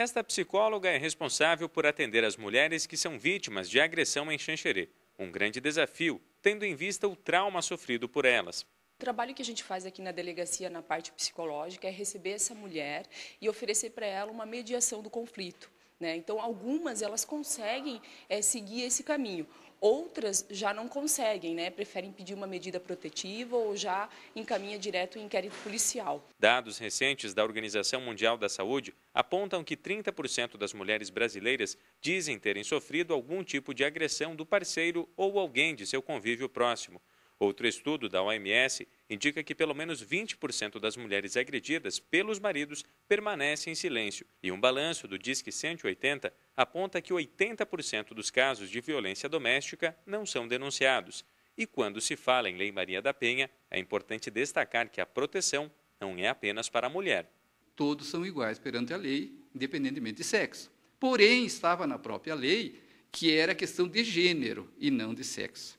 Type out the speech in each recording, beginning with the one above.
Esta psicóloga é responsável por atender as mulheres que são vítimas de agressão em Xanxerê. Um grande desafio, tendo em vista o trauma sofrido por elas. O trabalho que a gente faz aqui na delegacia, na parte psicológica, é receber essa mulher e oferecer para ela uma mediação do conflito. Né? Então, algumas elas conseguem é, seguir esse caminho. Outras já não conseguem, né? preferem pedir uma medida protetiva ou já encaminha direto o inquérito policial. Dados recentes da Organização Mundial da Saúde apontam que 30% das mulheres brasileiras dizem terem sofrido algum tipo de agressão do parceiro ou alguém de seu convívio próximo. Outro estudo da OMS indica que pelo menos 20% das mulheres agredidas pelos maridos permanecem em silêncio, e um balanço do Disque 180 aponta que 80% dos casos de violência doméstica não são denunciados. E quando se fala em Lei Maria da Penha, é importante destacar que a proteção não é apenas para a mulher. Todos são iguais perante a lei, independentemente de sexo. Porém, estava na própria lei que era questão de gênero e não de sexo.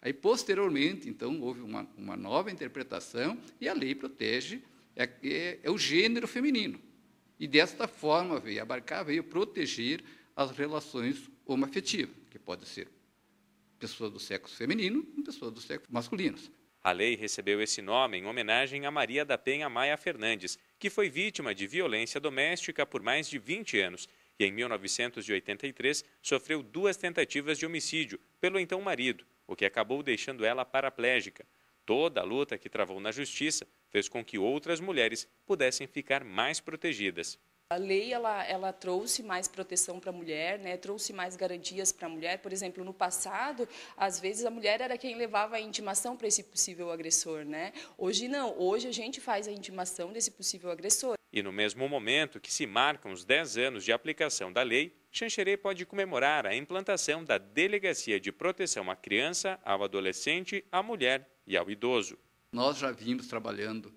Aí, posteriormente, então, houve uma, uma nova interpretação e a lei protege é, é, é o gênero feminino. E, desta forma, veio abarcar, veio proteger as relações homoafetivas, que pode ser pessoa do sexo feminino e pessoa do sexo masculino. A lei recebeu esse nome em homenagem a Maria da Penha Maia Fernandes, que foi vítima de violência doméstica por mais de 20 anos e, em 1983, sofreu duas tentativas de homicídio pelo então marido, o que acabou deixando ela paraplégica. Toda a luta que travou na justiça fez com que outras mulheres pudessem ficar mais protegidas. A lei ela, ela trouxe mais proteção para a mulher, né? trouxe mais garantias para a mulher. Por exemplo, no passado, às vezes a mulher era quem levava a intimação para esse possível agressor. Né? Hoje não, hoje a gente faz a intimação desse possível agressor. E no mesmo momento que se marcam os 10 anos de aplicação da lei, Xanxerê pode comemorar a implantação da Delegacia de Proteção à Criança, ao Adolescente, à Mulher e ao Idoso. Nós já vimos trabalhando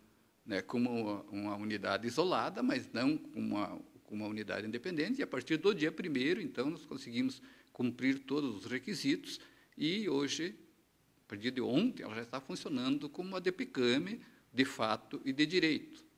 né, como uma unidade isolada, mas não como uma, uma unidade independente. E a partir do dia primeiro, então, nós conseguimos cumprir todos os requisitos e hoje, a partir de ontem, ela já está funcionando como uma DEPICAME de fato e de direito.